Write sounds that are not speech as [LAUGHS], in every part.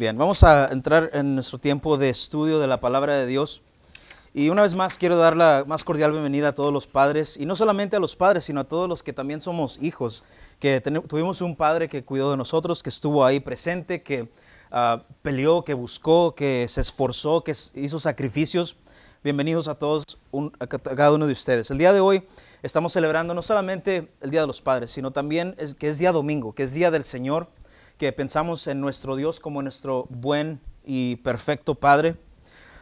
Bien, vamos a entrar en nuestro tiempo de estudio de la palabra de Dios. Y una vez más quiero dar la más cordial bienvenida a todos los padres, y no solamente a los padres, sino a todos los que también somos hijos, que tuvimos un padre que cuidó de nosotros, que estuvo ahí presente, que ah, peleó, que buscó, que se esforzó, que hizo sacrificios. Bienvenidos a todos, a cada uno de ustedes. El día de hoy estamos celebrando no solamente el Día de los Padres, sino también que es día domingo, que es día del Señor que pensamos en nuestro Dios como nuestro buen y perfecto Padre.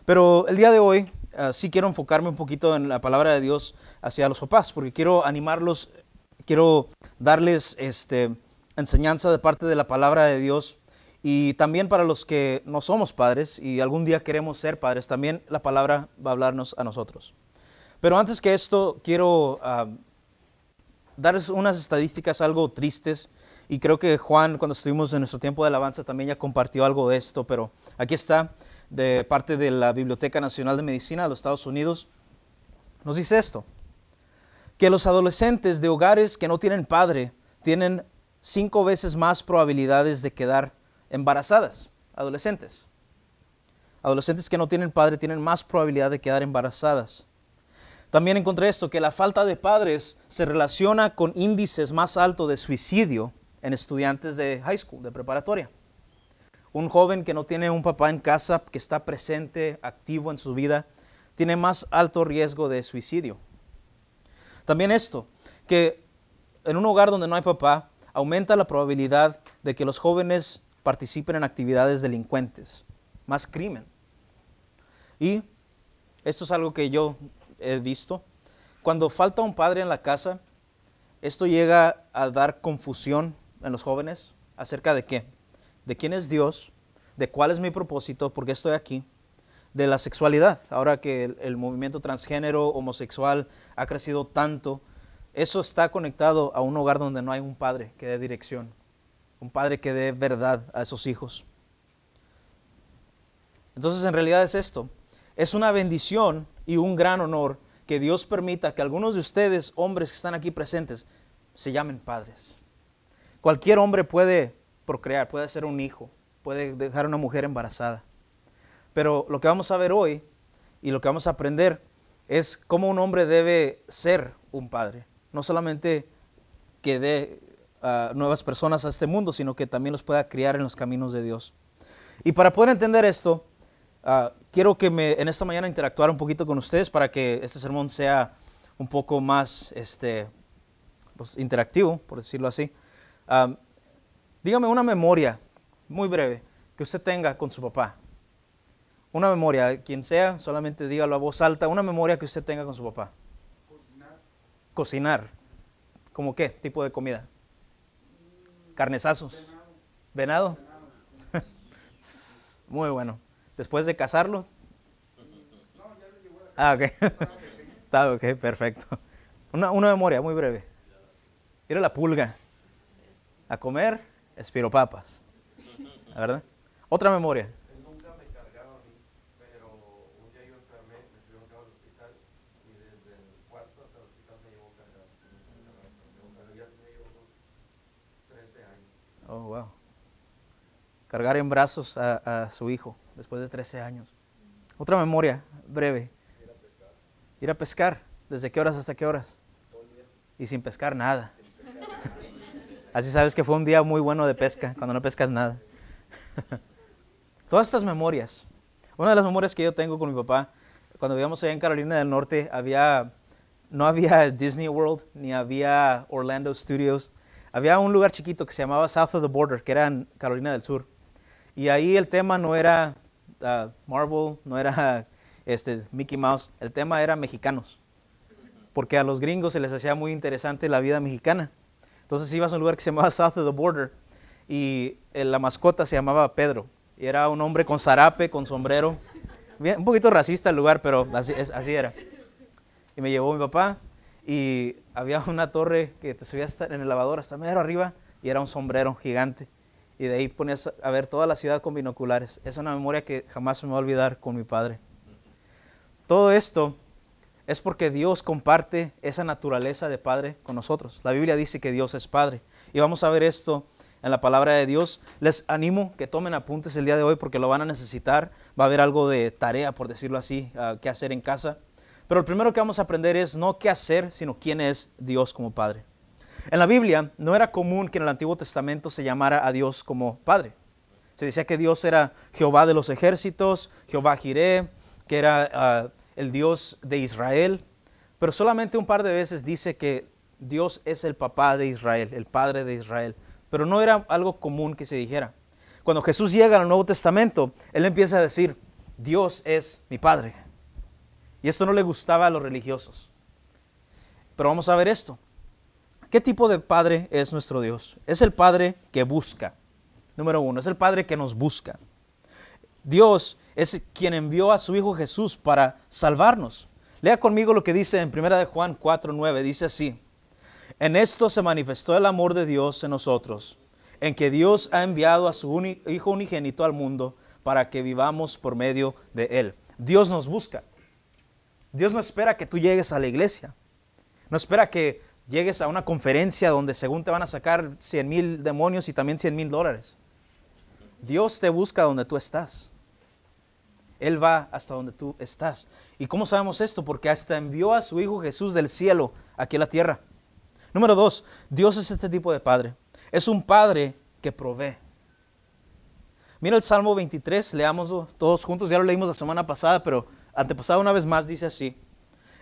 Pero el día de hoy ah, sí quiero enfocarme un poquito en la palabra de Dios hacia los papás, porque quiero animarlos, quiero darles este, enseñanza de parte de la palabra de Dios y también para los que no somos padres y algún día queremos ser padres, también la palabra va a hablarnos a nosotros. Pero antes que esto, quiero ah, darles unas estadísticas algo tristes y creo que Juan, cuando estuvimos en nuestro tiempo de alabanza, también ya compartió algo de esto, pero aquí está de parte de la Biblioteca Nacional de Medicina de los Estados Unidos. Nos dice esto, que los adolescentes de hogares que no tienen padre tienen cinco veces más probabilidades de quedar embarazadas, adolescentes. Adolescentes que no tienen padre tienen más probabilidad de quedar embarazadas. También encontré esto, que la falta de padres se relaciona con índices más altos de suicidio en estudiantes de high school, de preparatoria. Un joven que no tiene un papá en casa, que está presente, activo en su vida, tiene más alto riesgo de suicidio. También esto, que en un hogar donde no hay papá, aumenta la probabilidad de que los jóvenes participen en actividades delincuentes, más crimen. Y esto es algo que yo he visto. Cuando falta un padre en la casa, esto llega a dar confusión en los jóvenes acerca de qué, de quién es Dios, de cuál es mi propósito, por qué estoy aquí, de la sexualidad. Ahora que el, movimiento transgénero homosexual ha crecido tanto, eso está conectado a un hogar donde no hay un padre que dé dirección, un padre que dé verdad a esos hijos. Entonces en realidad es esto, es una bendición y un gran honor que Dios permita que algunos de ustedes, hombres que están aquí presentes, se llamen padres. Cualquier hombre puede procrear, puede ser un hijo, puede dejar una mujer embarazada. Pero lo que vamos a ver hoy y lo que vamos a aprender es cómo un hombre debe ser un padre. No solamente que dé ah, nuevas personas a este mundo, sino que también los pueda criar en los caminos de Dios. Y para poder entender esto, ah, quiero que en esta mañana interactuar un poquito con ustedes para que este sermón sea un poco más este, pues, interactivo, por decirlo así dígame una memoria muy breve que usted tenga con su papá. Una memoria, quien sea, solamente dígalo a voz alta, una memoria que usted tenga con su papá. Cocinar. Cocinar. ¿Cómo qué tipo de comida? Carnesazos. Venado. ¿Venado? [LAUGHS] muy bueno. Después de casarlo. Ah, ok. [LAUGHS] Está ok, perfecto. Una, una memoria muy breve. Era la pulga. A comer, espiro papas. ¿Verdad? Otra memoria. Nunca me cargaron, pero un día yo enfermé, me fui al hospital y desde el cuarto hasta el hospital me llevo cargando. Pero Me llevo unos 13 años. Oh, wow. Cargar en brazos a su hijo después de 13 años. Otra memoria breve. Ir a pescar. Ir a pescar. ¿Desde qué horas hasta qué horas? Todo el día. Y sin pescar nada. Así sabes que fue un día muy bueno de pesca, cuando no pescas nada. [LAUGHS] Todas estas memorias. Una de las memorias que yo tengo con mi papá, cuando vivíamos allá en Carolina del Norte, había, no había [LAUGHS] Disney World, ni había Orlando Studios. Había un lugar chiquito que se llamaba South of the Border, que era en Carolina del Sur. Y ahí el tema no era ah, Marvel, no era [LAUGHS] este, Mickey Mouse, el tema era mexicanos. Porque a los gringos se les hacía muy interesante la vida mexicana. Entonces ibas a un lugar que se llamaba South of the Border y eh, la mascota se llamaba Pedro. Y era un hombre con zarape, con sombrero. un poquito racista el lugar, pero así, así era. Y me llevó mi papá y había una torre que te subías en el lavador hasta medio arriba y era un sombrero gigante. Y de ahí ponías a ver toda la ciudad con binoculares. Es una memoria que jamás me va a olvidar con mi padre. Todo esto es porque Dios comparte esa naturaleza de Padre con nosotros. La Biblia dice que Dios es Padre. Y vamos a ver esto en la palabra de Dios. Les animo que tomen apuntes el día de hoy porque lo van a necesitar. Va a haber algo de tarea, por decirlo así, ah, que hacer en casa. Pero el primero que vamos a aprender es no qué hacer, sino quién es Dios como Padre. En la Biblia no era común que en el Antiguo Testamento se llamara a Dios como Padre. Se decía que Dios era Jehová de los ejércitos, Jehová Jireh, que era ah, el Dios de Israel, pero solamente un par de veces dice que Dios es el papá de Israel, el padre de Israel, pero no era algo común que se dijera. Cuando Jesús llega al Nuevo Testamento, él empieza a decir, Dios es mi padre. Y esto no le gustaba a los religiosos. Pero vamos a ver esto. ¿Qué tipo de padre es nuestro Dios? Es el padre que busca. Número uno, es el padre que nos busca. Dios es quien envió a su Hijo Jesús para salvarnos. Lea conmigo lo que dice en 1 Juan 4, 9. Dice así, en esto se manifestó el amor de Dios en nosotros, en que Dios ha enviado a su Hijo unigénito al mundo para que vivamos por medio de Él. Dios nos busca. Dios no espera que tú llegues a la iglesia. No espera que llegues a una conferencia donde según te van a sacar 100 mil demonios y también 100 mil dólares. Dios te busca donde tú estás. Él va hasta donde tú estás. ¿Y cómo sabemos esto? Porque hasta envió a su Hijo Jesús del cielo aquí a la tierra. Número dos, Dios es este tipo de Padre. Es un Padre que provee. Mira el Salmo 23, leamos todos juntos, ya lo leímos la semana pasada, pero antepasada una vez más dice así.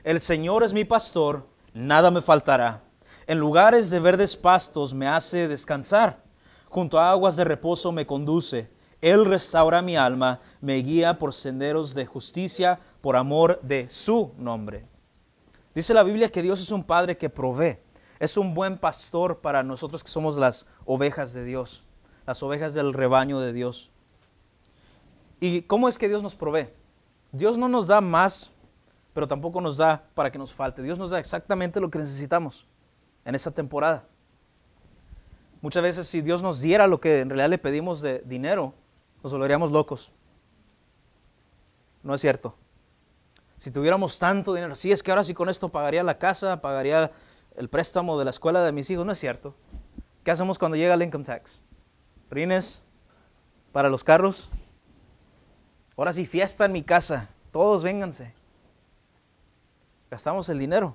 El Señor es mi pastor, nada me faltará. En lugares de verdes pastos me hace descansar. Junto a aguas de reposo me conduce él restaura mi alma, me guía por senderos de justicia por amor de su nombre. Dice la Biblia que Dios es un Padre que provee. Es un buen pastor para nosotros que somos las ovejas de Dios, las ovejas del rebaño de Dios. ¿Y cómo es que Dios nos provee? Dios no nos da más, pero tampoco nos da para que nos falte. Dios nos da exactamente lo que necesitamos en esta temporada. Muchas veces si Dios nos diera lo que en realidad le pedimos de dinero, nos volveríamos locos. No es cierto. Si tuviéramos tanto dinero, Si es que ahora sí con esto pagaría la casa, pagaría el préstamo de la escuela de mis hijos, no es cierto. ¿Qué hacemos cuando llega el income tax? Rines para los carros. Ahora sí, fiesta en mi casa, todos vénganse. Gastamos el dinero,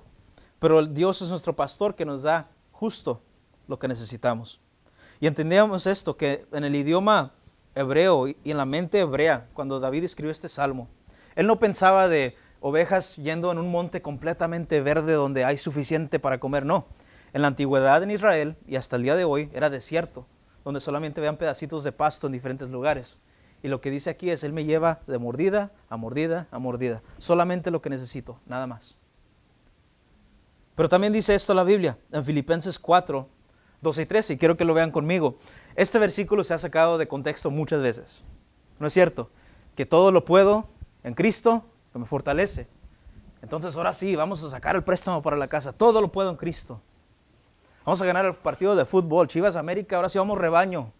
pero Dios es nuestro pastor que nos da justo lo que necesitamos. Y entendíamos esto, que en el idioma hebreo y en la mente hebrea cuando David escribió este salmo. Él no pensaba de ovejas yendo en un monte completamente verde donde hay suficiente para comer, no. En la antigüedad en Israel y hasta el día de hoy era desierto, donde solamente vean pedacitos de pasto en diferentes lugares. Y lo que dice aquí es, Él me lleva de mordida a mordida a mordida, solamente lo que necesito, nada más. Pero también dice esto la Biblia en Filipenses 4, 12 y 13, y quiero que lo vean conmigo. Este versículo se ha sacado de contexto muchas veces. ¿No es cierto? Que todo lo puedo en Cristo que me fortalece. Entonces ahora sí, vamos a sacar el préstamo para la casa. Todo lo puedo en Cristo. Vamos a ganar el partido de fútbol. Chivas América, ahora sí vamos rebaño.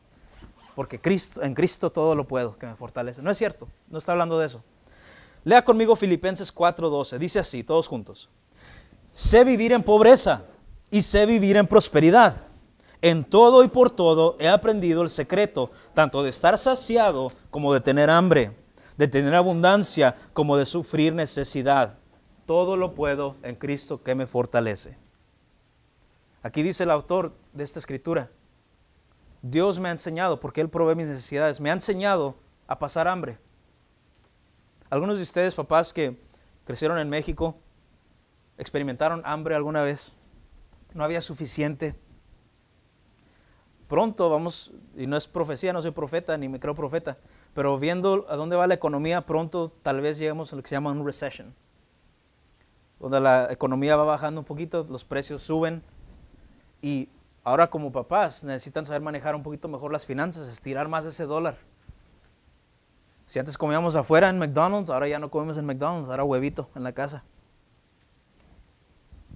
Porque Cristo, en Cristo todo lo puedo, que me fortalece. No es cierto, no está hablando de eso. Lea conmigo Filipenses 4:12. Dice así, todos juntos. Sé vivir en pobreza y sé vivir en prosperidad. En todo y por todo he aprendido el secreto, tanto de estar saciado como de tener hambre, de tener abundancia como de sufrir necesidad. Todo lo puedo en Cristo que me fortalece. Aquí dice el autor de esta escritura, Dios me ha enseñado, porque Él provee mis necesidades, me ha enseñado a pasar hambre. Algunos de ustedes, papás que crecieron en México, experimentaron hambre alguna vez, no había suficiente pronto vamos, y no es profecía, no soy profeta, ni me creo profeta, pero viendo a dónde va la economía, pronto tal vez lleguemos a lo que se llama un recession, donde la economía va bajando un poquito, los precios suben, y ahora como papás necesitan saber manejar un poquito mejor las finanzas, estirar más ese dólar. Si antes comíamos afuera en McDonald's, ahora ya no comemos en McDonald's, ahora huevito en la casa.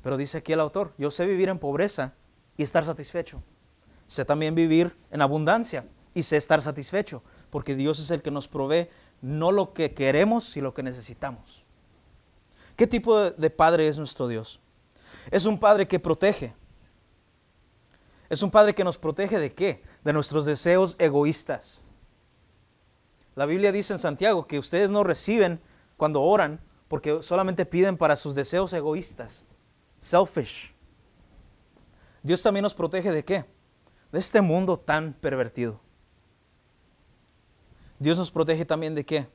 Pero dice aquí el autor, yo sé vivir en pobreza y estar satisfecho sé también vivir en abundancia y sé estar satisfecho, porque Dios es el que nos provee no lo que queremos, sino lo que necesitamos. ¿Qué tipo de Padre es nuestro Dios? Es un Padre que protege. Es un Padre que nos protege de qué? De nuestros deseos egoístas. La Biblia dice en Santiago que ustedes no reciben cuando oran porque solamente piden para sus deseos egoístas, selfish. Dios también nos protege de qué? este mundo tan pervertido. Dios nos protege también de qué?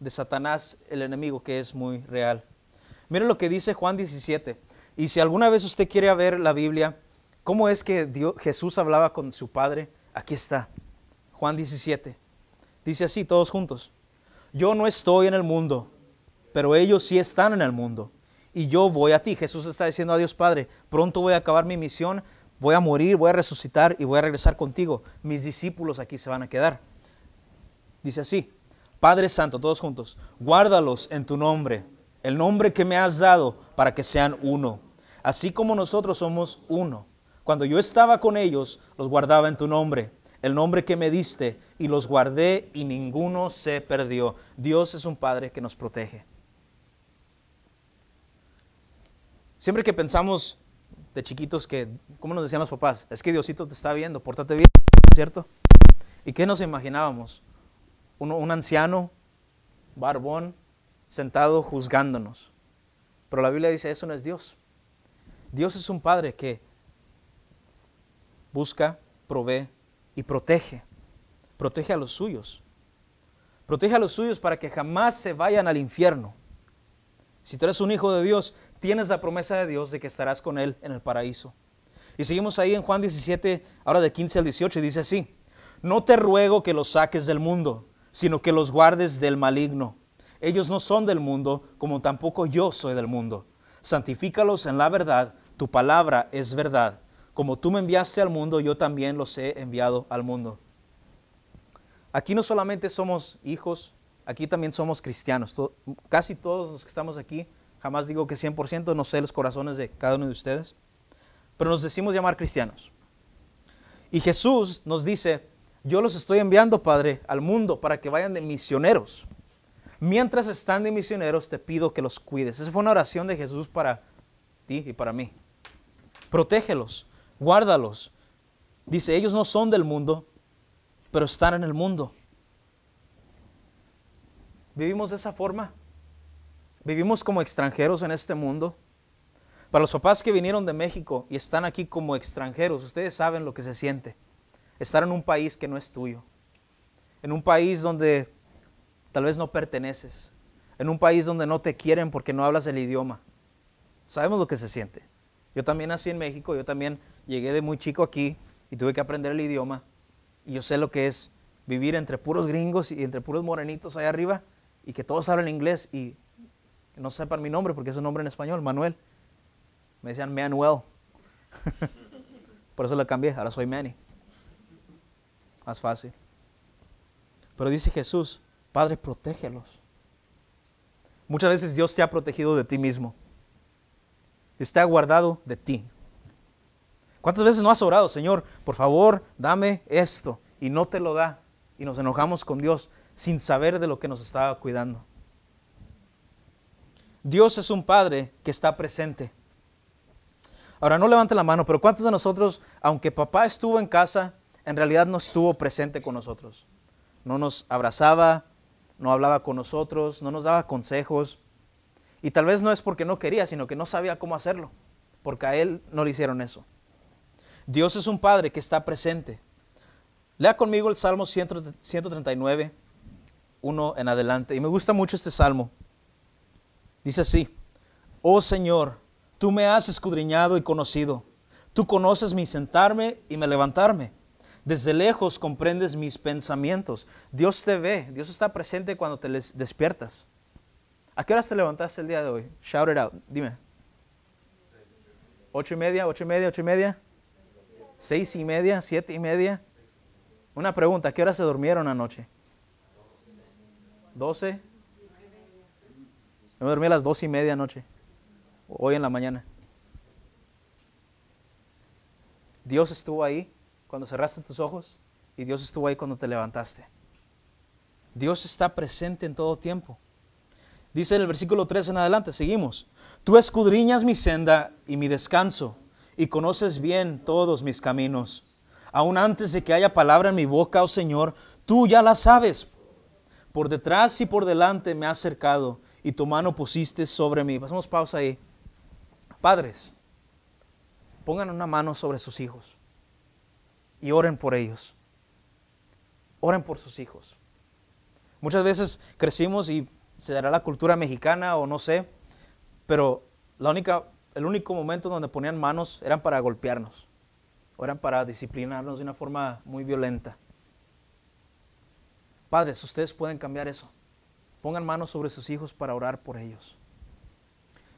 De Satanás, el enemigo que es muy real. Mire lo que dice Juan 17. Y si alguna vez usted quiere ver la Biblia, cómo es que Dios, Jesús hablaba con su Padre, aquí está. Juan 17. Dice así, todos juntos. Yo no estoy en el mundo, pero ellos sí están en el mundo. Y yo voy a ti. Jesús está diciendo a Dios Padre, pronto voy a acabar mi misión, voy a morir, voy a resucitar y voy a regresar contigo. Mis discípulos aquí se van a quedar. Dice así, Padre Santo, todos juntos, guárdalos en tu nombre, el nombre que me has dado para que sean uno, así como nosotros somos uno. Cuando yo estaba con ellos, los guardaba en tu nombre, el nombre que me diste, y los guardé y ninguno se perdió. Dios es un Padre que nos protege. Siempre que pensamos de chiquitos que, ¿cómo nos decían los papás? Es que Diosito te está viendo, pórtate bien, ¿cierto? ¿Y qué nos imaginábamos? un anciano, barbón, sentado juzgándonos. Pero la Biblia dice, eso no es Dios. Dios es un Padre que busca, provee y protege. Protege a los suyos. Protege a los suyos para que jamás se vayan al infierno. Si tú eres un hijo de Dios, tienes la promesa de Dios de que estarás con Él en el paraíso. Y seguimos ahí en Juan 17, ahora de 15 al 18, y dice así, no te ruego que los saques del mundo, sino que los guardes del maligno. Ellos no son del mundo, como tampoco yo soy del mundo. Santifícalos en la verdad, tu palabra es verdad. Como tú me enviaste al mundo, yo también los he enviado al mundo. Aquí no solamente somos hijos, aquí también somos cristianos. Casi todos los que estamos aquí Jamás digo que 100%, no sé los corazones de cada uno de ustedes. Pero nos decimos llamar cristianos. Y Jesús nos dice, yo los estoy enviando, Padre, al mundo para que vayan de misioneros. Mientras están de misioneros, te pido que los cuides. Esa fue una oración de Jesús para ti y para mí. Protégelos, guárdalos. Dice, ellos no son del mundo, pero están en el mundo. ¿Vivimos de esa forma? Vivimos como extranjeros en este mundo. Para los papás que vinieron de México y están aquí como extranjeros, ustedes saben lo que se siente. Estar en un país que no es tuyo. En un país donde tal vez no perteneces. En un país donde no te quieren porque no hablas el idioma. Sabemos lo que se siente. Yo también nací en México, yo también llegué de muy chico aquí y tuve que aprender el idioma. Y yo sé lo que es vivir entre puros gringos y entre puros morenitos allá arriba y que todos hablan inglés y que no sepan mi nombre porque es un nombre en español, Manuel. Me decían Manuel. [LAUGHS] Por eso le cambié, ahora soy Manny. Más fácil. Pero dice Jesús, Padre, protégelos. Muchas veces Dios te ha protegido de ti mismo. Dios te ha guardado de ti. ¿Cuántas veces no has orado, Señor, por favor, dame esto? Y no te lo da. Y nos enojamos con Dios sin saber de lo que nos estaba cuidando. Dios es un Padre que está presente. Ahora, no levanten la mano, pero ¿cuántos de nosotros, aunque papá estuvo en casa, en realidad no estuvo presente con nosotros? No nos abrazaba, no hablaba con nosotros, no nos daba consejos. Y tal vez no es porque no quería, sino que no sabía cómo hacerlo, porque a él no le hicieron eso. Dios es un Padre que está presente. Lea conmigo el Salmo 139, 1 en adelante. Y me gusta mucho este Salmo. Dice así, oh Señor, tú me has escudriñado y conocido, tú conoces mi sentarme y me levantarme. Desde lejos comprendes mis pensamientos. Dios te ve, Dios está presente cuando te despiertas. ¿A qué horas te levantaste el día de hoy? Shout it out, dime. ¿Ocho y media, ocho y media, ocho y media? ¿Seis y media, siete y media? Una pregunta, ¿a qué horas se durmieron anoche? ¿Doce? Yo me dormí a las dos y media noche, hoy en la mañana. Dios estuvo ahí cuando cerraste tus ojos y Dios estuvo ahí cuando te levantaste. Dios está presente en todo tiempo. Dice en el versículo 3 en adelante, seguimos. Tú escudriñas mi senda y mi descanso y conoces bien todos mis caminos. Aún antes de que haya palabra en mi boca, oh Señor, tú ya la sabes. Por detrás y por delante me has cercado y tu mano pusiste sobre mí. Pasamos pausa ahí. Padres, pongan una mano sobre sus hijos y oren por ellos. Oren por sus hijos. Muchas veces crecimos y se dará la cultura mexicana o no sé, pero la única, el único momento donde ponían manos eran para golpearnos o eran para disciplinarnos de una forma muy violenta. Padres, ustedes pueden cambiar eso pongan manos sobre sus hijos para orar por ellos.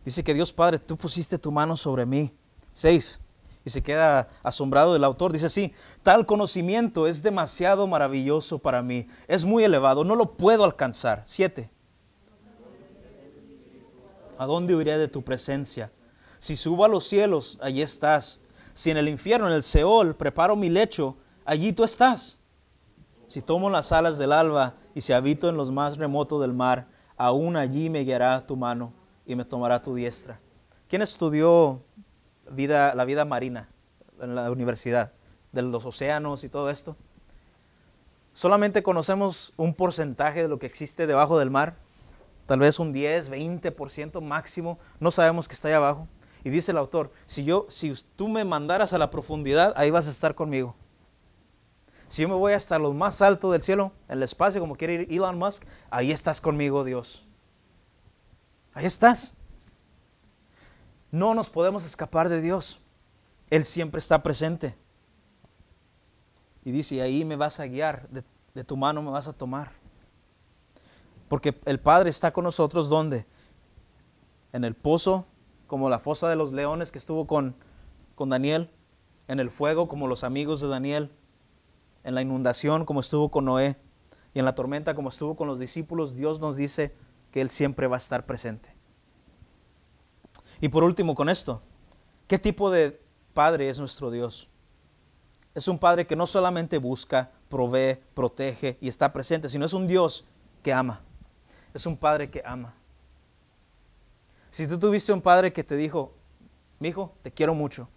Dice que Dios Padre, tú pusiste tu mano sobre mí. Seis. Y se queda asombrado el autor. Dice así, tal conocimiento es demasiado maravilloso para mí. Es muy elevado, no lo puedo alcanzar. Siete. ¿A dónde huiré de tu presencia? Si subo a los cielos, allí estás. Si en el infierno, en el Seol, preparo mi lecho, allí tú estás. Si tomo las alas del alba y si habito en los más remotos del mar, aún allí me guiará tu mano y me tomará tu diestra. ¿Quién estudió la vida marina en la universidad, de los océanos y todo esto? Solamente conocemos un porcentaje de lo que existe debajo del mar, tal vez un 10, 20% máximo, no sabemos que está ahí abajo. Y dice el autor, si yo si tú me mandaras a la profundidad, ahí vas a estar conmigo. Si yo me voy hasta lo más alto del cielo, en el espacio, como quiere ir Elon Musk, ahí estás conmigo, Dios. Ahí estás. No nos podemos escapar de Dios. Él siempre está presente. Y dice, ahí me vas a guiar, de, tu mano me vas a tomar. Porque el Padre está con nosotros, ¿dónde? En el pozo, como la fosa de los leones que estuvo con Daniel, en el fuego, como los amigos de Daniel, en la inundación como estuvo con Noé y en la tormenta como estuvo con los discípulos, Dios nos dice que Él siempre va a estar presente. Y por último, con esto, ¿qué tipo de Padre es nuestro Dios? Es un Padre que no solamente busca, provee, protege y está presente, sino es un Dios que ama. Es un Padre que ama. Si tú tuviste un padre que te dijo, mi hijo, te quiero mucho,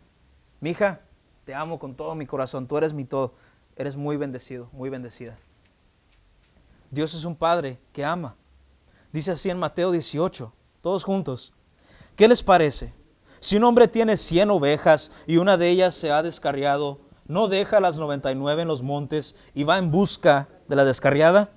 mi hija, te amo con todo mi corazón, tú eres mi todo, eres muy bendecido, muy bendecida. Dios es un Padre que ama. Dice así en Mateo 18, todos juntos. ¿Qué les parece? Si un hombre tiene 100 ovejas y una de ellas se ha descarriado, ¿no deja las 99 en los montes y va en busca de la descarriada?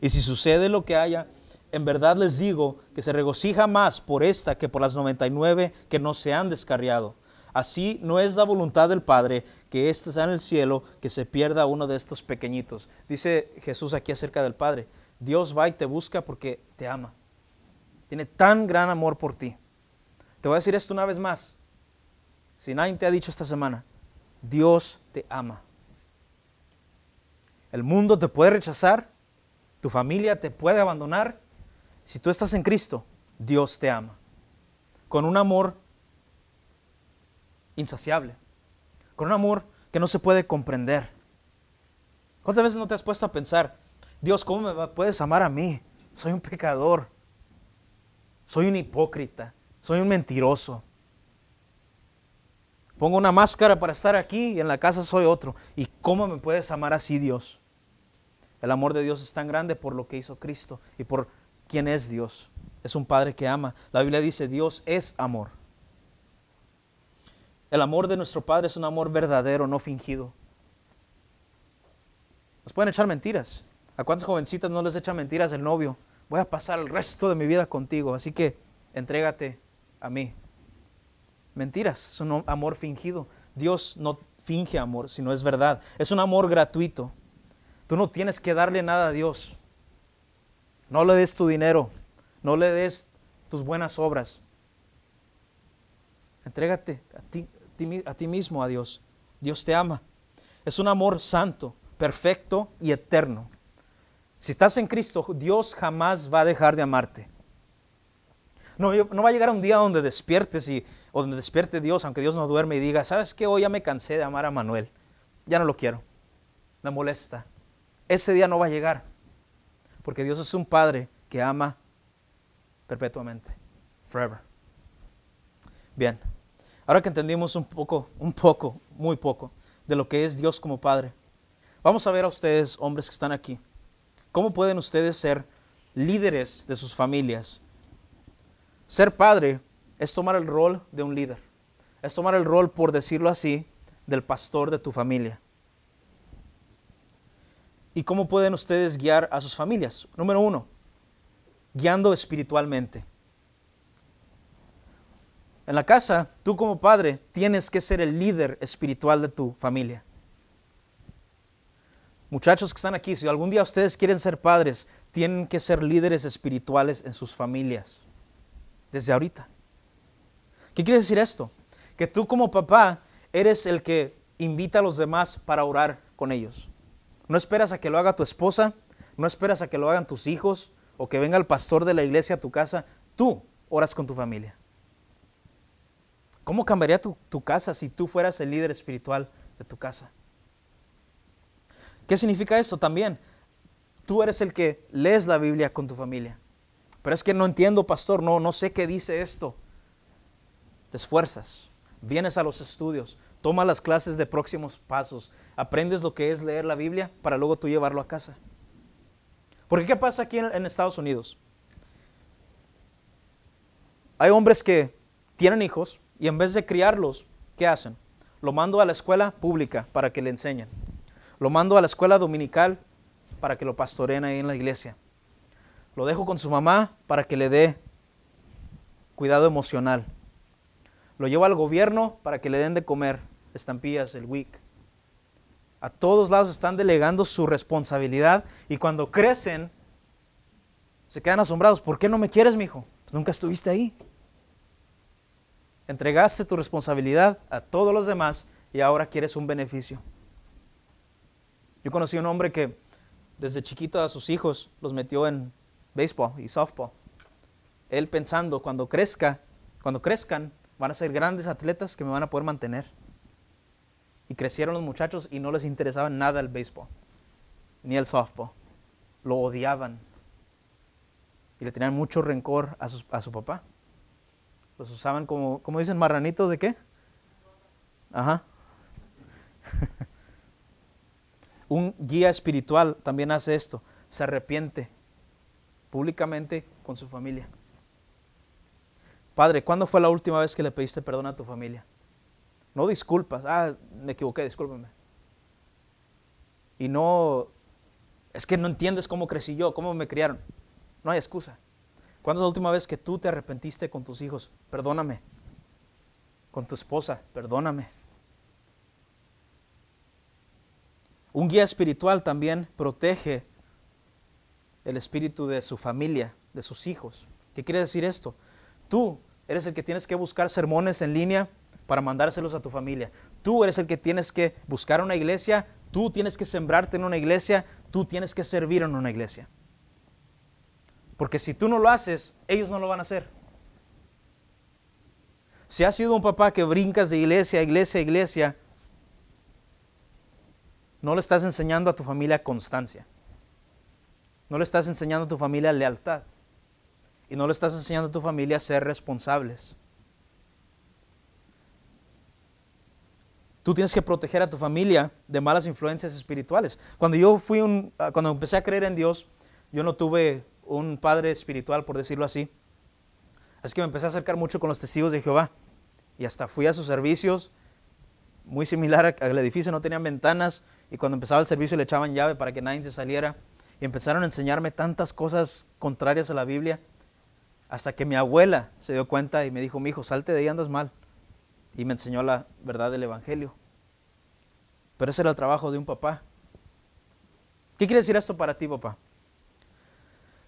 Y si sucede lo que haya, en verdad les digo que se regocija más por esta que por las 99 que no se han descarriado. Así no es la voluntad del Padre que éste sea en el cielo, que se pierda uno de estos pequeñitos. Dice Jesús aquí acerca del Padre. Dios va y te busca porque te ama. Tiene tan gran amor por ti. Te voy a decir esto una vez más. Si nadie te ha dicho esta semana, Dios te ama. El mundo te puede rechazar, tu familia te puede abandonar. Si tú estás en Cristo, Dios te ama. Con un amor insaciable, con un amor que no se puede comprender. ¿Cuántas veces no te has puesto a pensar, Dios, ¿cómo me puedes amar a mí? Soy un pecador, soy un hipócrita, soy un mentiroso. Pongo una máscara para estar aquí y en la casa soy otro. ¿Y cómo me puedes amar así, Dios? El amor de Dios es tan grande por lo que hizo Cristo y por quién es Dios. Es un Padre que ama. La Biblia dice, Dios es amor. El amor de nuestro Padre es un amor verdadero, no fingido. Nos pueden echar mentiras. ¿A cuántas jovencitas no les echa mentiras el novio? Voy a pasar el resto de mi vida contigo, así que entrégate a mí. Mentiras, es un amor fingido. Dios no finge amor, sino es verdad. Es un amor gratuito. Tú no tienes que darle nada a Dios. No le des tu dinero, no le des tus buenas obras. Entrégate a ti, a ti mismo a Dios. Dios te ama. Es un amor santo, perfecto y eterno. Si estás en Cristo, Dios jamás va a dejar de amarte. No, no, va a llegar un día donde despiertes y, o donde despierte Dios, aunque Dios no duerme y diga, ¿sabes qué? Hoy ya me cansé de amar a Manuel. Ya no lo quiero. Me molesta. Ese día no va a llegar. Porque Dios es un Padre que ama perpetuamente. Forever. Bien. Ahora que entendimos un poco, un poco, muy poco, de lo que es Dios como Padre, vamos a ver a ustedes, hombres que están aquí, cómo pueden ustedes ser líderes de sus familias. Ser padre es tomar el rol de un líder, es tomar el rol, por decirlo así, del pastor de tu familia. ¿Y cómo pueden ustedes guiar a sus familias? Número uno, guiando espiritualmente. En la casa, tú como padre tienes que ser el líder espiritual de tu familia. Muchachos que están aquí, si algún día ustedes quieren ser padres, tienen que ser líderes espirituales en sus familias. Desde ahorita. ¿Qué quiere decir esto? Que tú como papá eres el que invita a los demás para orar con ellos. No esperas a que lo haga tu esposa, no esperas a que lo hagan tus hijos o que venga el pastor de la iglesia a tu casa. Tú oras con tu familia. ¿Cómo cambiaría tu, casa si tú fueras el líder espiritual de tu casa? ¿Qué significa esto también? Tú eres el que lees la Biblia con tu familia. Pero es que no entiendo, pastor, no, no sé qué dice esto. Te esfuerzas, vienes a los estudios, tomas las clases de próximos pasos, aprendes lo que es leer la Biblia para luego tú llevarlo a casa. Porque ¿qué pasa aquí en Estados Unidos? Hay hombres que tienen hijos, y en vez de criarlos, ¿qué hacen? Lo mando a la escuela pública para que le enseñen. Lo mando a la escuela dominical para que lo pastoreen ahí en la iglesia. Lo dejo con su mamá para que le dé cuidado emocional. Lo llevo al gobierno para que le den de comer estampillas, el week. A todos lados están delegando su responsabilidad y cuando crecen se quedan asombrados. ¿Por qué no me quieres, mijo? Pues nunca estuviste ahí. Entregaste tu responsabilidad a todos los demás y ahora quieres un beneficio. Yo conocí a un hombre que desde chiquito a sus hijos los metió en béisbol y softball. Él pensando, cuando crezca, cuando crezcan, van a ser grandes atletas que me van a poder mantener. Y crecieron los muchachos y no les interesaba nada el béisbol, ni el softball. Lo odiaban. Y le tenían mucho rencor a su papá los usaban como, como dicen, marranitos de qué? Ajá. [LAUGHS] Un guía espiritual también hace esto, se arrepiente públicamente con su familia. Padre, ¿cuándo fue la última vez que le pediste perdón a tu familia? No disculpas, ah, me equivoqué, discúlpame. Y no, es que no entiendes cómo crecí yo, cómo me criaron. No hay excusa. ¿Cuándo es la última vez que tú te arrepentiste con tus hijos? Perdóname. Con tu esposa, perdóname. Un guía espiritual también protege el espíritu de su familia, de sus hijos. ¿Qué quiere decir esto? Tú eres el que tienes que buscar sermones en línea para mandárselos a tu familia. Tú eres el que tienes que buscar una iglesia, tú tienes que sembrarte en una iglesia, tú tienes que servir en una iglesia. Porque si tú no lo haces, ellos no lo van a hacer. Si has sido un papá que brincas de iglesia a iglesia a iglesia, no le estás enseñando a tu familia constancia. No le estás enseñando a tu familia lealtad. Y no le estás enseñando a tu familia a ser responsables. Tú tienes que proteger a tu familia de malas influencias espirituales. Cuando yo fui un, ah, cuando empecé a creer en Dios, yo no tuve un padre espiritual, por decirlo así. Así que me empecé a acercar mucho con los testigos de Jehová y hasta fui a sus servicios, muy similar al edificio, no tenían ventanas y cuando empezaba el servicio le echaban llave para que nadie se saliera y empezaron a enseñarme tantas cosas contrarias a la Biblia hasta que mi abuela se dio cuenta y me dijo, mi hijo, salte de ahí, andas mal. Y me enseñó la verdad del Evangelio. Pero ese era el trabajo de un papá. ¿Qué quiere decir esto para ti, papá?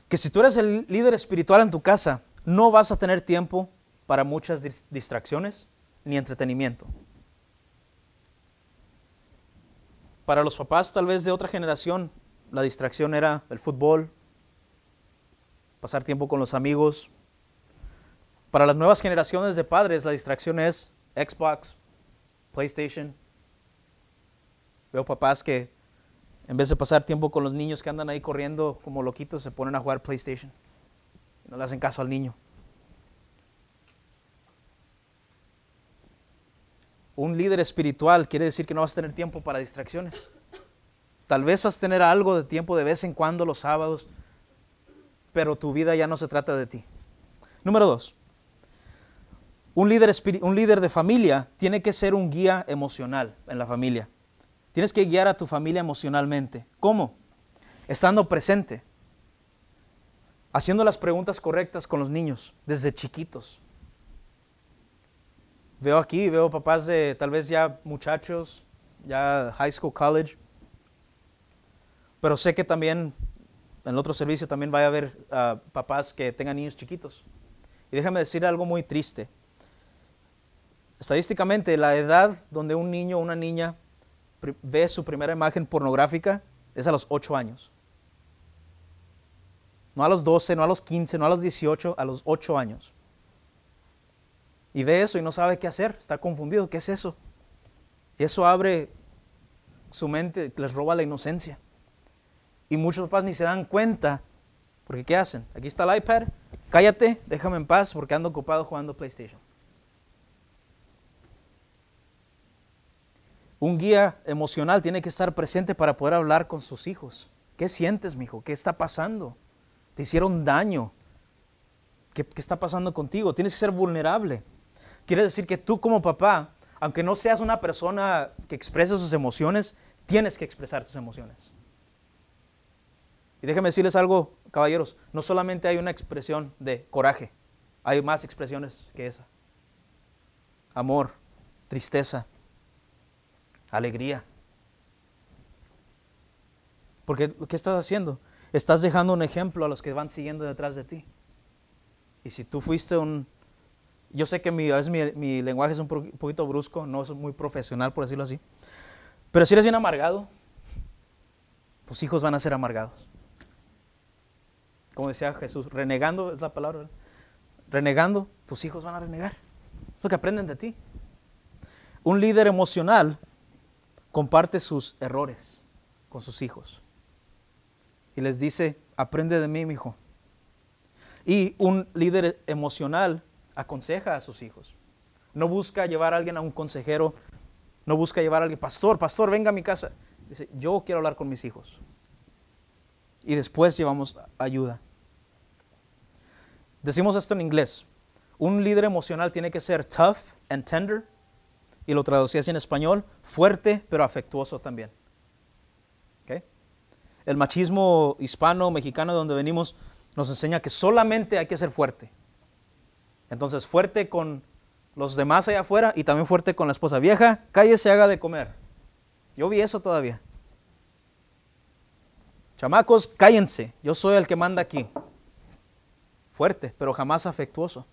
que si tú eres el líder espiritual en tu casa, no vas a tener tiempo para muchas distracciones ni entretenimiento. Para los papás tal vez de otra generación, la distracción era el fútbol, pasar tiempo con los amigos. Para las nuevas generaciones de padres, la distracción es Xbox, PlayStation. Veo papás que en vez de pasar tiempo con los niños que andan ahí corriendo como loquitos, se ponen a jugar PlayStation. No le hacen caso al niño. Un líder espiritual quiere decir que no vas a tener tiempo para distracciones. Tal vez vas a tener algo de tiempo de vez en cuando los sábados, pero tu vida ya no se trata de ti. Número dos, un líder, un líder de familia tiene que ser un guía emocional en la familia. Tienes que guiar a tu familia emocionalmente. ¿Cómo? Estando presente. Haciendo las preguntas correctas con los niños desde chiquitos. Veo aquí, veo papás de tal vez ya muchachos, ya high school, college. Pero sé que también en otro servicio también va a haber ah, papás que tengan niños chiquitos. Y déjame decir algo muy triste. Estadísticamente, la edad donde un niño o una niña ve su primera imagen pornográfica es a los 8 años. No a los 12, no a los 15, no a los 18, a los 8 años. Y ve eso y no sabe qué hacer, está confundido, ¿qué es eso? Y eso abre su mente, les roba la inocencia. Y muchos papás ni se dan cuenta, porque ¿qué hacen? Aquí está el iPad, cállate, déjame en paz porque ando ocupado jugando PlayStation. Un guía emocional tiene que estar presente para poder hablar con sus hijos. ¿Qué sientes, mi hijo? ¿Qué está pasando? ¿Te hicieron daño? ¿Qué, está pasando contigo? Tienes que ser vulnerable. Quiere decir que tú como papá, aunque no seas una persona que exprese sus emociones, tienes que expresar tus emociones. Y déjenme decirles algo, caballeros, no solamente hay una expresión de coraje, hay más expresiones que esa. Amor, tristeza, alegría. Porque ¿qué estás haciendo? Estás dejando un ejemplo a los que van siguiendo detrás de ti. Y si tú fuiste un... Yo sé que mi, mi, lenguaje es un poquito brusco, no es muy profesional, por decirlo así. Pero si eres bien amargado, tus hijos van a ser amargados. Como decía Jesús, renegando es la palabra. Renegando, tus hijos van a renegar. Eso que aprenden de ti. Un líder emocional comparte sus errores con sus hijos. Y les dice, aprende de mí, mi hijo. Y un líder emocional aconseja a sus hijos. No busca llevar a alguien a un consejero, no busca llevar a alguien, pastor, pastor, venga a mi casa. Dice, yo quiero hablar con mis hijos. Y después llevamos ayuda. Decimos esto en inglés. Un líder emocional tiene que ser tough and tender y lo así en español, fuerte pero afectuoso también. El machismo hispano, mexicano, donde venimos, nos enseña que solamente hay que ser fuerte. Entonces, fuerte con los demás allá afuera y también fuerte con la esposa vieja, cállese, haga de comer. Yo vi eso todavía. Chamacos, cállense, yo soy el que manda aquí. Fuerte, pero jamás afectuoso.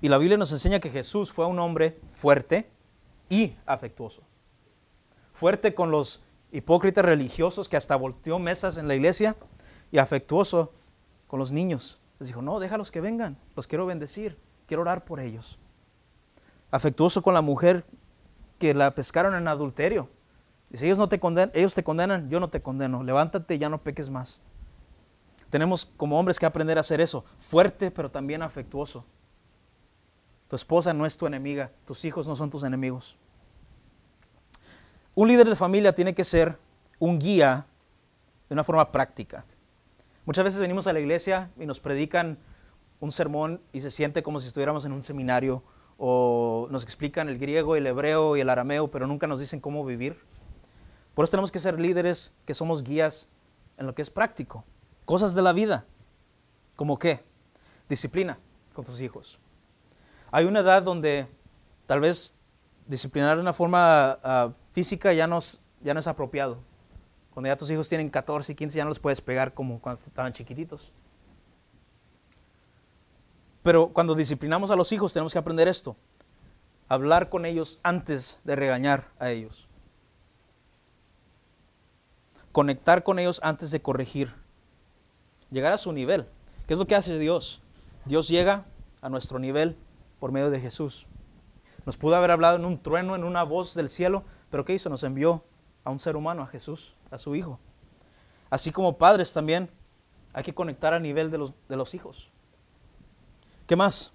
Y la Biblia nos enseña que Jesús fue un hombre fuerte y afectuoso. Fuerte con los hipócritas religiosos que hasta volteó mesas en la iglesia y afectuoso con los niños. Les dijo, no, déjalos que vengan, los quiero bendecir, quiero orar por ellos. Afectuoso con la mujer que la pescaron en adulterio. Dice, ellos, no te condenan, ellos te condenan, yo no te condeno, levántate, y ya no peques más. Tenemos como hombres que aprender a hacer eso, fuerte pero también afectuoso. Tu esposa no es tu enemiga, tus hijos no son tus enemigos. Un líder de familia tiene que ser un guía de una forma práctica. Muchas veces venimos a la iglesia y nos predican un sermón y se siente como si estuviéramos en un seminario o nos explican el griego, el hebreo y el arameo, pero nunca nos dicen cómo vivir. Por eso tenemos que ser líderes que somos guías en lo que es práctico. Cosas de la vida. ¿Como qué? Disciplina con tus hijos hay una edad donde tal vez disciplinar de una forma ah, física ya, nos, ya no es apropiado. Cuando ya tus hijos tienen 14 y 15 ya no los puedes pegar como cuando estaban chiquititos. Pero cuando disciplinamos a los hijos tenemos que aprender esto. Hablar con ellos antes de regañar a ellos. Conectar con ellos antes de corregir. Llegar a su nivel. ¿Qué es lo que hace Dios? Dios llega a nuestro nivel por medio de Jesús. Nos pudo haber hablado en un trueno, en una voz del cielo, pero ¿qué hizo? Nos envió a un ser humano, a Jesús, a su Hijo. Así como padres también, hay que conectar a nivel de los, hijos. ¿Qué más?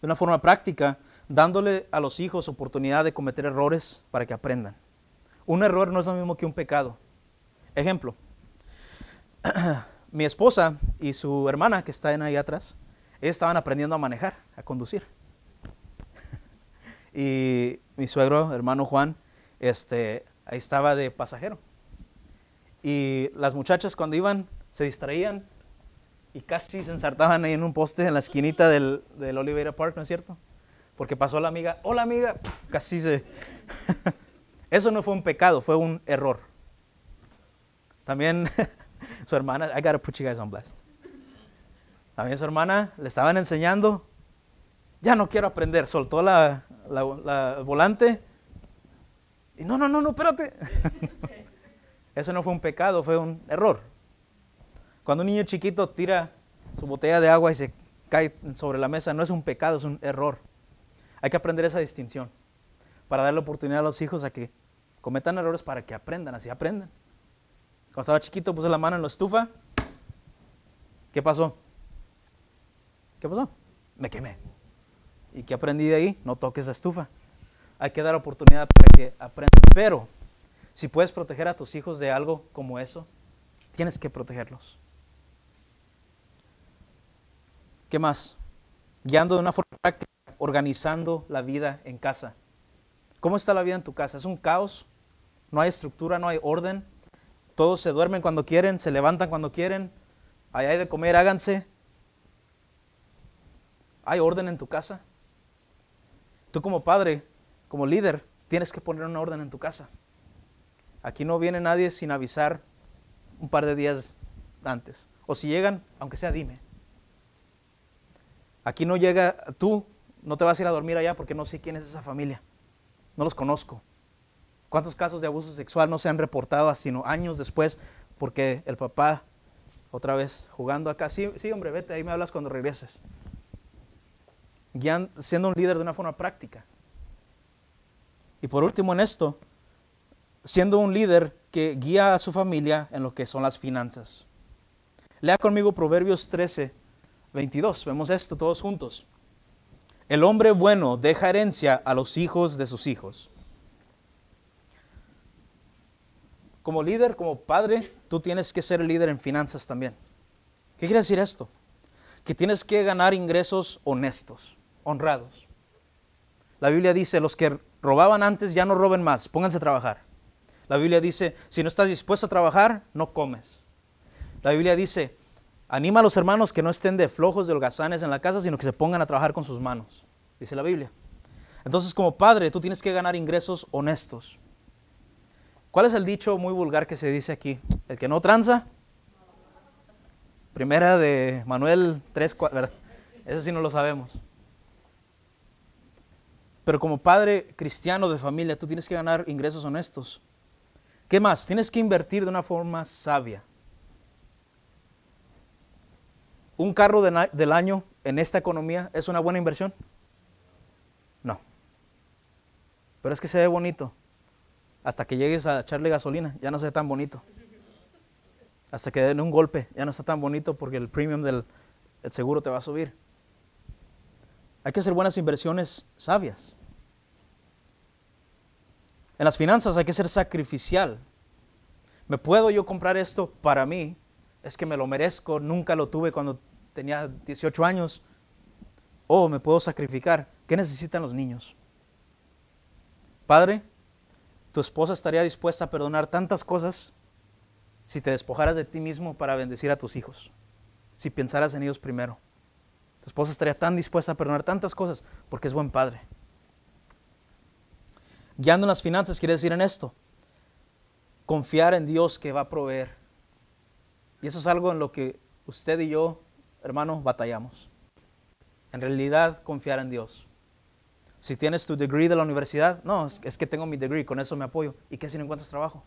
De una forma práctica, dándole a los hijos oportunidad de cometer errores para que aprendan. Un error no es lo mismo que un pecado. Ejemplo, [CLEARS THROAT] mi esposa y su hermana que está ahí atrás, ellos estaban aprendiendo a manejar, a conducir. [LAUGHS] y mi suegro, hermano Juan, este, ahí estaba de pasajero. Y las muchachas cuando iban se distraían y casi se ensartaban ahí en un poste en la esquinita del, del Oliveira Park, ¿no es cierto? Porque pasó la amiga, hola amiga, casi se... [LAUGHS] Eso no fue un pecado, fue un error. También [LAUGHS] su hermana, I gotta put you guys on blast. A mi su hermana le estaban enseñando, ya no quiero aprender, soltó la, volante y no, no, no, no, espérate. [LAUGHS] Eso no fue un pecado, fue un error. Cuando un niño chiquito tira su botella de agua y se cae sobre la mesa, no es un pecado, es un error. Hay que aprender esa distinción para darle oportunidad a los hijos a que cometan errores para que aprendan, así aprendan. Cuando estaba chiquito puse la mano en la estufa. ¿Qué pasó? ¿Qué pasó? Me quemé. ¿Y qué aprendí de ahí? No toques la estufa. Hay que dar oportunidad para que aprendan. Pero si puedes proteger a tus hijos de algo como eso, tienes que protegerlos. ¿Qué más? Guiando de una forma práctica, organizando la vida en casa. ¿Cómo está la vida en tu casa? ¿Es un caos? ¿No hay estructura? ¿No hay orden? Todos se duermen cuando quieren, se levantan cuando quieren, hay de comer, háganse. ¿Hay orden en tu casa? Tú como padre, como líder, tienes que poner una orden en tu casa. Aquí no viene nadie sin avisar un par de días antes. O si llegan, aunque sea dime. Aquí no llega tú, no te vas a ir a dormir allá porque no sé quién es esa familia. No los conozco. ¿Cuántos casos de abuso sexual no se han reportado sino años después porque el papá, otra vez, jugando acá, sí, sí hombre, vete, ahí me hablas cuando regreses siendo un líder de una forma práctica. Y por último en esto, siendo un líder que guía a su familia en lo que son las finanzas. Lea conmigo Proverbios 13, 22. Vemos esto todos juntos. El hombre bueno deja herencia a los hijos de sus hijos. Como líder, como padre, tú tienes que ser el líder en finanzas también. ¿Qué quiere decir esto? Que tienes que ganar ingresos honestos honrados. La Biblia dice, los que robaban antes ya no roben más, pónganse a trabajar. La Biblia dice, si no estás dispuesto a trabajar, no comes. La Biblia dice, anima a los hermanos que no estén de flojos, de holgazanes en la casa, sino que se pongan a trabajar con sus manos, dice la Biblia. Entonces, como padre, tú tienes que ganar ingresos honestos. ¿Cuál es el dicho muy vulgar que se dice aquí? El que no tranza. Primera de Manuel 3, ¿verdad? Ese sí no lo sabemos. Pero como padre cristiano de familia, tú tienes que ganar ingresos honestos. ¿Qué más? Tienes que invertir de una forma sabia. ¿Un carro del año en esta economía es una buena inversión? No. Pero es que se ve bonito. Hasta que llegues a echarle gasolina, ya no se ve tan bonito. Hasta que den un golpe, ya no está tan bonito porque el premium del seguro te va a subir. Hay que hacer buenas inversiones sabias. En las finanzas hay que ser sacrificial. ¿Me puedo yo comprar esto para mí? Es que me lo merezco, nunca lo tuve cuando tenía 18 años. O me puedo sacrificar. ¿Qué necesitan los niños? Padre, tu esposa estaría dispuesta a perdonar tantas cosas si te despojaras de ti mismo para bendecir a tus hijos, si pensaras en ellos primero. Tu esposa estaría tan dispuesta a perdonar tantas cosas porque es buen padre. Guiando en las finanzas quiere decir en esto, confiar en Dios que va a proveer. Y eso es algo en lo que usted y yo, hermanos, batallamos. En realidad, confiar en Dios. Si tienes tu degree de la universidad, no, es que tengo mi degree, con eso me apoyo. ¿Y qué si no encuentras trabajo?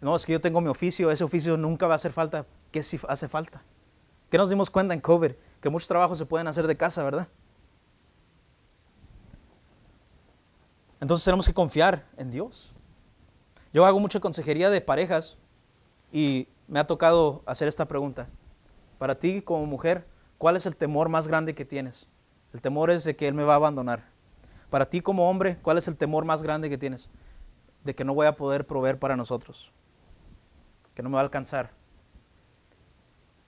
No, es que yo tengo mi oficio, ese oficio nunca va a hacer falta. ¿Qué si hace falta? ¿Qué nos dimos cuenta en COVID? Que muchos trabajos se pueden hacer de casa, ¿verdad? Entonces tenemos que confiar en Dios. Yo hago mucha consejería de parejas y me ha tocado hacer esta pregunta. Para ti como mujer, ¿cuál es el temor más grande que tienes? El temor es de que Él me va a abandonar. Para ti como hombre, ¿cuál es el temor más grande que tienes? De que no voy a poder proveer para nosotros, que no me va a alcanzar.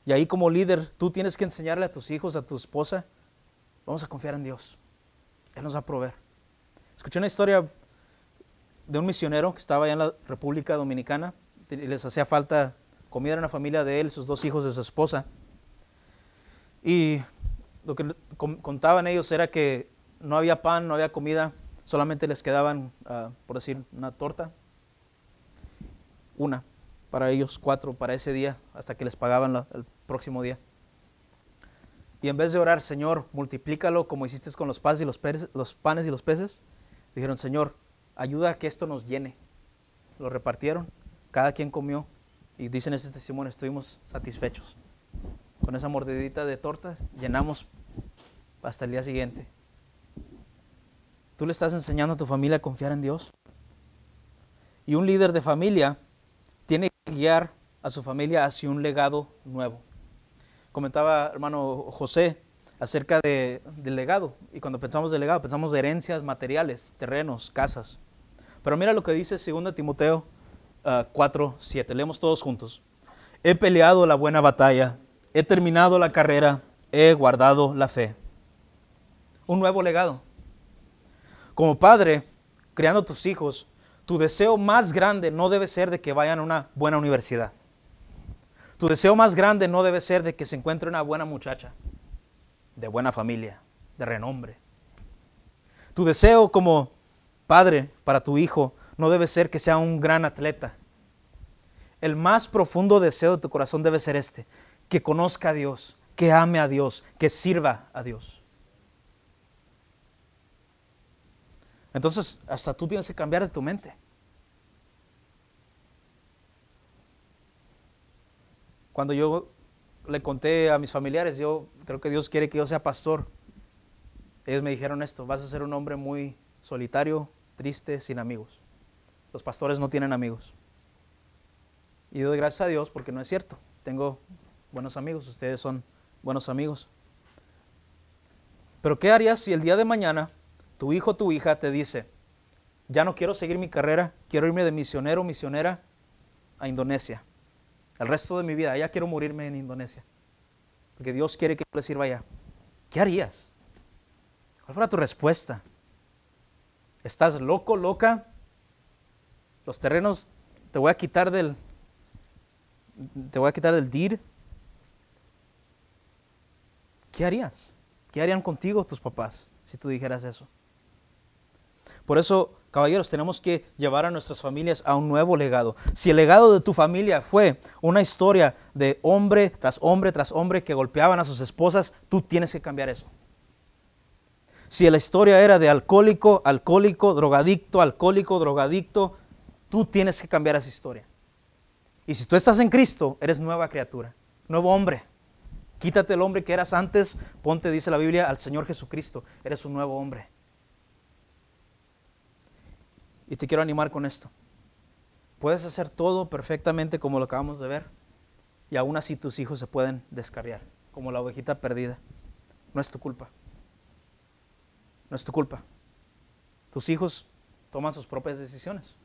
Y ahí como líder, tú tienes que enseñarle a tus hijos, a tu esposa, vamos a confiar en Dios. Él nos va a proveer. Escuché una historia de un misionero que estaba allá en la República Dominicana y les hacía falta comida en la familia de él, sus dos hijos y su esposa. Y lo que contaban ellos era que no había pan, no había comida, solamente les quedaban, ah, por decir, una torta, una, para ellos cuatro, para ese día, hasta que les pagaban el próximo día. Y en vez de orar, Señor, multiplícalo como hiciste con los, panes y los panes y los peces, Dijeron, Señor, ayuda a que esto nos llene. Lo repartieron, cada quien comió y dicen ese testimonio, estuvimos satisfechos. Con esa mordidita de tortas llenamos hasta el día siguiente. Tú le estás enseñando a tu familia a confiar en Dios. Y un líder de familia tiene que guiar a su familia hacia un legado nuevo. Comentaba hermano José acerca del legado. Y cuando pensamos de legado, pensamos de herencias materiales, terrenos, casas. Pero mira lo que dice 2 Timoteo 4, ah, 7. Leemos todos juntos. He peleado la buena batalla, he terminado la carrera, he guardado la fe. Un nuevo legado. Como padre, criando tus hijos, tu deseo más grande no debe ser de que vayan a una buena universidad. Tu deseo más grande no debe ser de que se encuentre una buena muchacha de buena familia, de renombre. Tu deseo como padre para tu hijo no debe ser que sea un gran atleta. El más profundo deseo de tu corazón debe ser este, que conozca a Dios, que ame a Dios, que sirva a Dios. Entonces, hasta tú tienes que cambiar de tu mente. Cuando yo le conté a mis familiares, yo creo que Dios quiere que yo sea pastor. Ellos me dijeron esto, vas a ser un hombre muy solitario, triste, sin amigos. Los pastores no tienen amigos. Y doy gracias a Dios porque no es cierto. Tengo buenos amigos, ustedes son buenos amigos. Pero ¿qué harías si el día de mañana tu hijo o tu hija te dice, ya no quiero seguir mi carrera, quiero irme de misionero o misionera a Indonesia? el resto de mi vida, ya quiero morirme en Indonesia, porque Dios quiere que yo le sirva allá. ¿Qué harías? ¿Cuál fuera tu respuesta? ¿Estás loco, loca? Los terrenos te voy a quitar del te voy a quitar del DIR. ¿Qué harías? ¿Qué harían contigo tus papás si tú dijeras eso? Por eso Caballeros, tenemos que llevar a nuestras familias a un nuevo legado. Si el legado de tu familia fue una historia de hombre tras hombre tras hombre que golpeaban a sus esposas, tú tienes que cambiar eso. Si la historia era de alcohólico, alcohólico, drogadicto, alcohólico, drogadicto, tú tienes que cambiar esa historia. Y si tú estás en Cristo, eres nueva criatura, nuevo hombre. Quítate el hombre que eras antes, ponte, dice la Biblia, al Señor Jesucristo. Eres un nuevo hombre. Y te quiero animar con esto. Puedes hacer todo perfectamente como lo acabamos de ver. Y aún así tus hijos se pueden descarriar, como la ovejita perdida. No es tu culpa. No es tu culpa. Tus hijos toman sus propias decisiones.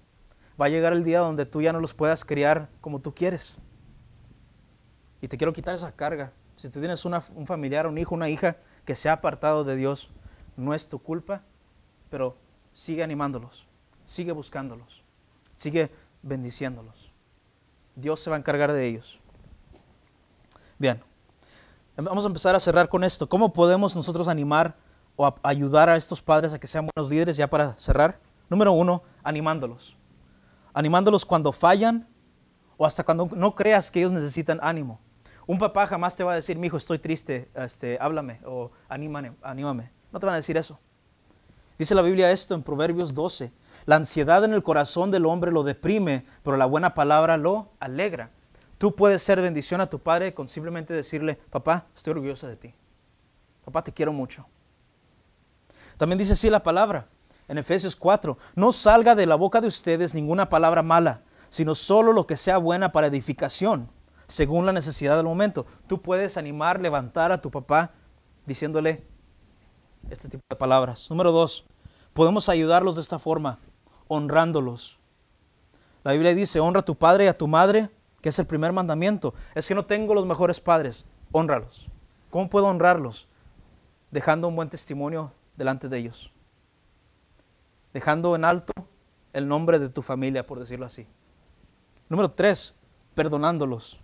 Va a llegar el día donde tú ya no los puedas criar como tú quieres. Y te quiero quitar esa carga. Si tú tienes un familiar, un hijo, una hija que se ha apartado de Dios, no es tu culpa, pero sigue animándolos. Sigue buscándolos. Sigue bendiciéndolos. Dios se va a encargar de ellos. Bien, vamos a empezar a cerrar con esto. ¿Cómo podemos nosotros animar o ayudar a estos padres a que sean buenos líderes ya para cerrar? Número uno, animándolos. Animándolos cuando fallan o hasta cuando no creas que ellos necesitan ánimo. Un papá jamás te va a decir, mi hijo, estoy triste, este, háblame o anímame, anímame. No te van a decir eso. Dice la Biblia esto en Proverbios 12. La ansiedad en el corazón del hombre lo deprime, pero la buena palabra lo alegra. Tú puedes ser bendición a tu padre con simplemente decirle, papá, estoy orgulloso de ti. Papá, te quiero mucho. También dice así la palabra en Efesios 4. No salga de la boca de ustedes ninguna palabra mala, sino solo lo que sea buena para edificación, según la necesidad del momento. Tú puedes animar, levantar a tu papá diciéndole, este tipo de palabras. Número dos, podemos ayudarlos de esta forma, honrándolos. La Biblia dice, honra a tu padre y a tu madre, que es el primer mandamiento. Es que no tengo los mejores padres, honralos. ¿Cómo puedo honrarlos? Dejando un buen testimonio delante de ellos. Dejando en alto el nombre de tu familia, por decirlo así. Número tres, perdonándolos.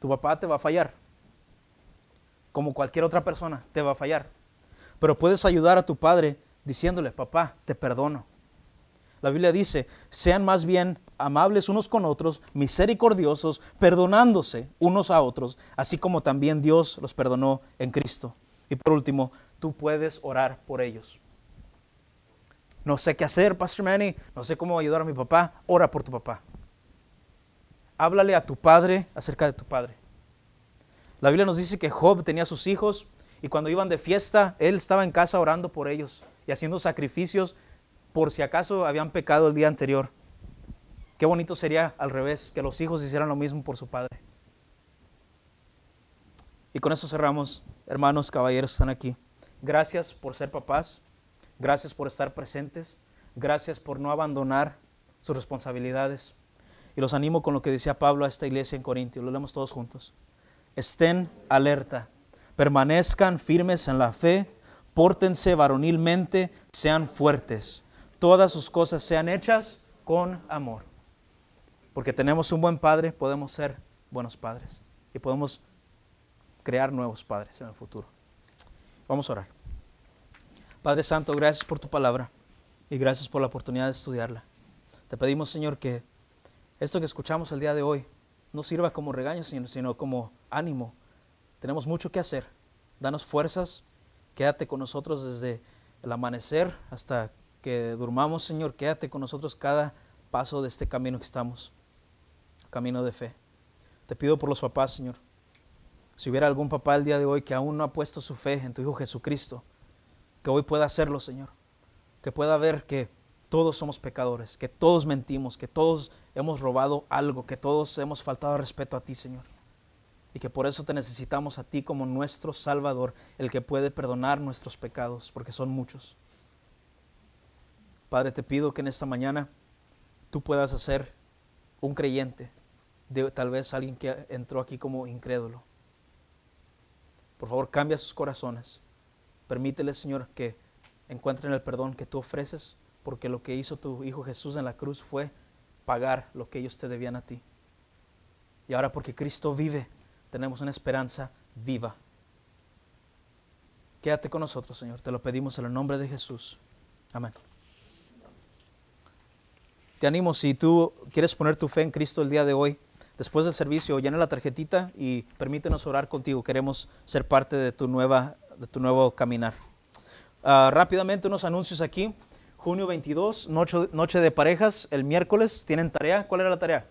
Tu papá te va a fallar como cualquier otra persona, te va a fallar. Pero puedes ayudar a tu padre diciéndole, papá, te perdono. La Biblia dice, sean más bien amables unos con otros, misericordiosos, perdonándose unos a otros, así como también Dios los perdonó en Cristo. Y por último, tú puedes orar por ellos. No sé qué hacer, Pastor Manny, no sé cómo ayudar a mi papá, ora por tu papá. Háblale a tu padre acerca de tu padre. La Biblia nos dice que Job tenía sus hijos y cuando iban de fiesta, él estaba en casa orando por ellos y haciendo sacrificios por si acaso habían pecado el día anterior. Qué bonito sería al revés, que los hijos hicieran lo mismo por su padre. Y con eso cerramos, hermanos, caballeros, están aquí. Gracias por ser papás, gracias por estar presentes, gracias por no abandonar sus responsabilidades. Y los animo con lo que decía Pablo a esta iglesia en Corintio. Lo leemos todos juntos estén alerta, permanezcan firmes en la fe, pórtense varonilmente, sean fuertes. Todas sus cosas sean hechas con amor. Porque tenemos un buen padre, podemos ser buenos padres y podemos crear nuevos padres en el futuro. Vamos a orar. Padre Santo, gracias por tu palabra y gracias por la oportunidad de estudiarla. Te pedimos, Señor, que esto que escuchamos el día de hoy no sirva como regaño, sino, sino como ánimo. Tenemos mucho que hacer. Danos fuerzas. Quédate con nosotros desde el amanecer hasta que durmamos, Señor. Quédate con nosotros cada paso de este camino que estamos. Camino de fe. Te pido por los papás, Señor. Si hubiera algún papá el día de hoy que aún no ha puesto su fe en tu Hijo Jesucristo, que hoy pueda hacerlo, Señor. Que pueda ver que todos somos pecadores, que todos mentimos, que todos hemos robado algo, que todos hemos faltado respeto a ti, Señor. Y que por eso te necesitamos a ti como nuestro Salvador, el que puede perdonar nuestros pecados, porque son muchos. Padre, te pido que en esta mañana tú puedas hacer un creyente, tal vez alguien que entró aquí como incrédulo. Por favor, cambia sus corazones. Permítele, Señor, que encuentren el perdón que tú ofreces, porque lo que hizo tu Hijo Jesús en la cruz fue pagar lo que ellos te debían a ti. Y ahora porque Cristo vive, tenemos una esperanza viva. Quédate con nosotros, Señor. Te lo pedimos en el nombre de Jesús. Amén. Te animo, si tú quieres poner tu fe en Cristo el día de hoy, después del servicio, llena la tarjetita y permítenos orar contigo. Queremos ser parte de tu, nueva, de tu nuevo caminar. Ah, rápidamente unos anuncios aquí junio 22, noche, noche de parejas, el miércoles, tienen tarea. ¿Cuál era la tarea?